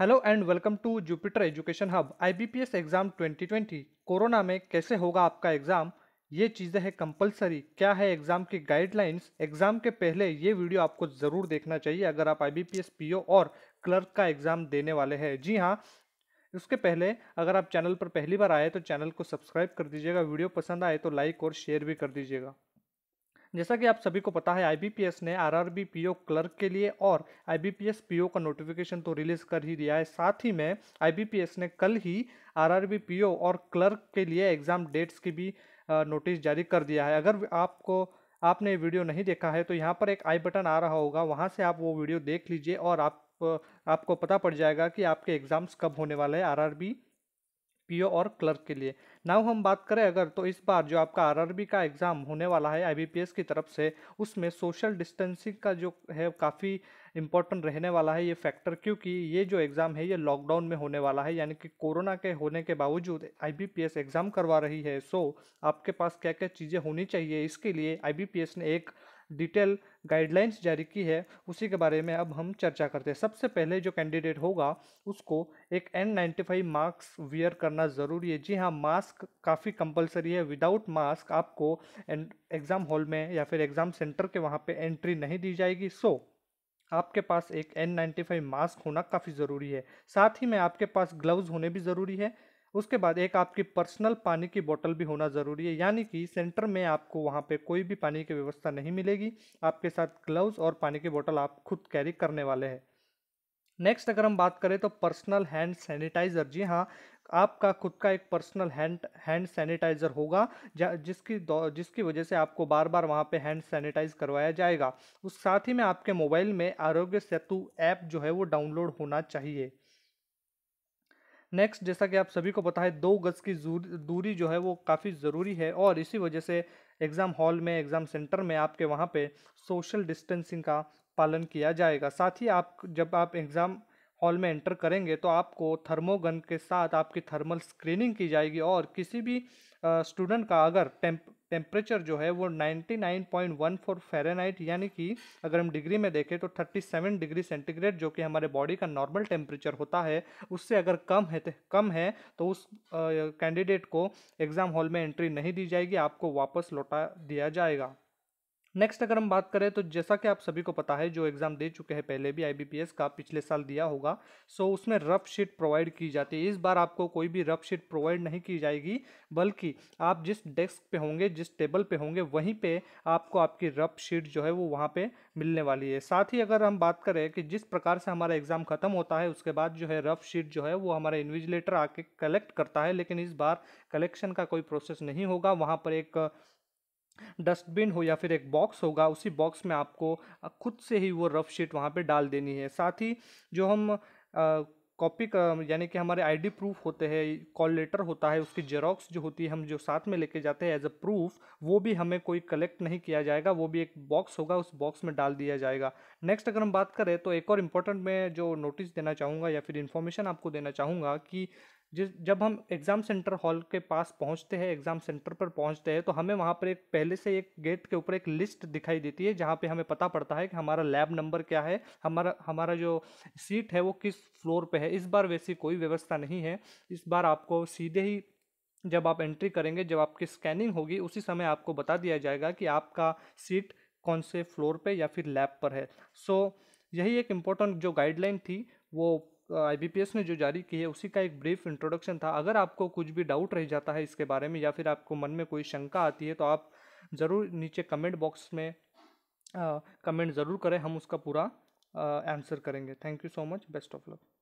hello and welcome to Jupiter education hub IBPS exam 2020 corona में कैसे होगा आपका एग्ज़ाम ये चीज़ें हैं कंपलसरी क्या है एग्ज़ाम की गाइडलाइंस एग्ज़ाम के पहले ये वीडियो आपको ज़रूर देखना चाहिए अगर आप आईबीपीएस पीओ और क्लर्क का एग्ज़ाम देने वाले हैं जी हाँ उसके पहले अगर आप चैनल पर पहली बार आए तो चैनल को सब्सक्राइब कर दीजिएगा वीडियो पसंद आए तो लाइक और शेयर भी कर दीजिएगा जैसा कि आप सभी को पता है आईबीपीएस ने आरआरबी पीओ क्लर्क के लिए और आईबीपीएस पीओ का नोटिफिकेशन तो रिलीज कर ही दिया है साथ ही में आईबीपीएस ने कल ही आरआरबी पीओ और क्लर्क के लिए एग्ज़ाम डेट्स की भी नोटिस जारी कर दिया है अगर आपको आपने वीडियो नहीं देखा है तो यहाँ पर एक आई बटन आ रहा होगा वहाँ से आप वो वीडियो देख लीजिए और आप आपको पता पड़ जाएगा कि आपके एग्ज़ाम्स कब होने वाले हैं आर पीओ और क्लर्क के लिए नाउ हम बात करें अगर तो इस बार जो आपका आरआरबी का एग्ज़ाम होने वाला है आईबीपीएस की तरफ से उसमें सोशल डिस्टेंसिंग का जो है काफ़ी इंपॉर्टेंट रहने वाला है ये फैक्टर क्योंकि ये जो एग्ज़ाम है ये लॉकडाउन में होने वाला है यानी कि कोरोना के होने के बावजूद आईबीपीएस एग्ज़ाम करवा रही है सो आपके पास क्या क्या चीज़ें होनी चाहिए इसके लिए आईबीपीएस ने एक डिटेल गाइडलाइंस जारी की है उसी के बारे में अब हम चर्चा करते हैं सबसे पहले जो कैंडिडेट होगा उसको एक N ninety five mask wear करना ज़रूरी है जी हाँ मास्क काफ़ी कंपलसरी है विदाउट मास्क आपको एग्ज़ाम हॉल में या फिर एग्ज़ाम सेंटर के वहाँ पर एंट्री नहीं दी जाएगी सो आपके पास एक एन नाइन्टी फाइव मास्क होना काफ़ी ज़रूरी है साथ ही में आपके पास ग्लव्स होने भी ज़रूरी है उसके बाद एक आपकी पर्सनल पानी की बोतल भी होना ज़रूरी है यानी कि सेंटर में आपको वहाँ पे कोई भी पानी की व्यवस्था नहीं मिलेगी आपके साथ ग्लव्स और पानी की बोतल आप खुद कैरी करने वाले हैं नेक्स्ट अगर हम बात करें तो पर्सनल हैंड सैनिटाइज़र जी हाँ आपका खुद का एक पर्सनल हैंड हैंड सैनिटाइज़र होगा जिसकी जिसकी वजह से आपको बार बार वहाँ पे हैंड सैनिटाइज करवाया जाएगा उस साथ ही में आपके मोबाइल में आरोग्य सेतु ऐप जो है वो डाउनलोड होना चाहिए नेक्स्ट जैसा कि आप सभी को पता है दो गज़ की दूरी जो है वो काफ़ी ज़रूरी है और इसी वजह से एग्ज़ाम हॉल में एग्ज़ाम सेंटर में आपके वहाँ पे सोशल डिस्टेंसिंग का पालन किया जाएगा साथ ही आप जब आप एग्ज़ाम हॉल में एंटर करेंगे तो आपको थर्मोगन के साथ आपकी थर्मल स्क्रीनिंग की जाएगी और किसी भी स्टूडेंट का अगर टेम्प टेम्परेचर जो है वो 99.14 फ़ारेनहाइट यानी कि अगर हम डिग्री में देखें तो 37 डिग्री सेंटीग्रेड जो कि हमारे बॉडी का नॉर्मल टेम्परेचर होता है उससे अगर कम है तो, कम है तो उस कैंडिडेट को एग्ज़ाम हॉल में एंट्री नहीं दी जाएगी आपको वापस लौटा दिया जाएगा नेक्स्ट अगर हम बात करें तो जैसा कि आप सभी को पता है जो एग्ज़ाम दे चुके हैं पहले भी आईबीपीएस का पिछले साल दिया होगा सो उसमें रफ शीट प्रोवाइड की जाती है इस बार आपको कोई भी रफ शीट प्रोवाइड नहीं की जाएगी बल्कि आप जिस डेस्क पे होंगे जिस टेबल पे होंगे वहीं पे आपको आपकी रफ शीट जो है वो वहाँ पर मिलने वाली है साथ ही अगर हम बात करें कि जिस प्रकार से हमारा एग्ज़ाम ख़त्म होता है उसके बाद जो है रफ शीट जो है वो हमारा इन्विजिलेटर आके कलेक्ट करता है लेकिन इस बार कलेक्शन का कोई प्रोसेस नहीं होगा वहाँ पर एक डस्टबिन हो या फिर एक बॉक्स होगा उसी बॉक्स में आपको खुद से ही वो रफ शीट वहाँ पे डाल देनी है साथ ही जो हम कॉपी यानी कि हमारे आईडी प्रूफ होते हैं कॉल लेटर होता है उसकी जेरोक्स जो होती है हम जो साथ में लेके जाते हैं एज अ प्रूफ वो भी हमें कोई कलेक्ट नहीं किया जाएगा वो भी एक बॉक्स होगा उस बॉक्स में डाल दिया जाएगा नेक्स्ट अगर हम बात करें तो एक और इम्पोर्टेंट मैं जो नोटिस देना चाहूँगा या फिर इन्फॉर्मेशन आपको देना चाहूँगा कि जिस जब हम एग्ज़ाम सेंटर हॉल के पास पहुंचते हैं एग्ज़ाम सेंटर पर पहुंचते हैं तो हमें वहां पर एक पहले से एक गेट के ऊपर एक लिस्ट दिखाई देती है जहां पे हमें पता पड़ता है कि हमारा लैब नंबर क्या है हमारा हमारा जो सीट है वो किस फ्लोर पे है इस बार वैसी कोई व्यवस्था नहीं है इस बार आपको सीधे ही जब आप एंट्री करेंगे जब आपकी स्कैनिंग होगी उसी समय आपको बता दिया जाएगा कि आपका सीट कौन से फ्लोर पर या फिर लैब पर है सो so, यही एक इम्पोर्टेंट जो गाइडलाइन थी वो आईबीपीएस ने जो जारी की है उसी का एक ब्रीफ इंट्रोडक्शन था अगर आपको कुछ भी डाउट रह जाता है इसके बारे में या फिर आपको मन में कोई शंका आती है तो आप ज़रूर नीचे कमेंट बॉक्स में कमेंट ज़रूर करें हम उसका पूरा आंसर करेंगे thank you so much best of luck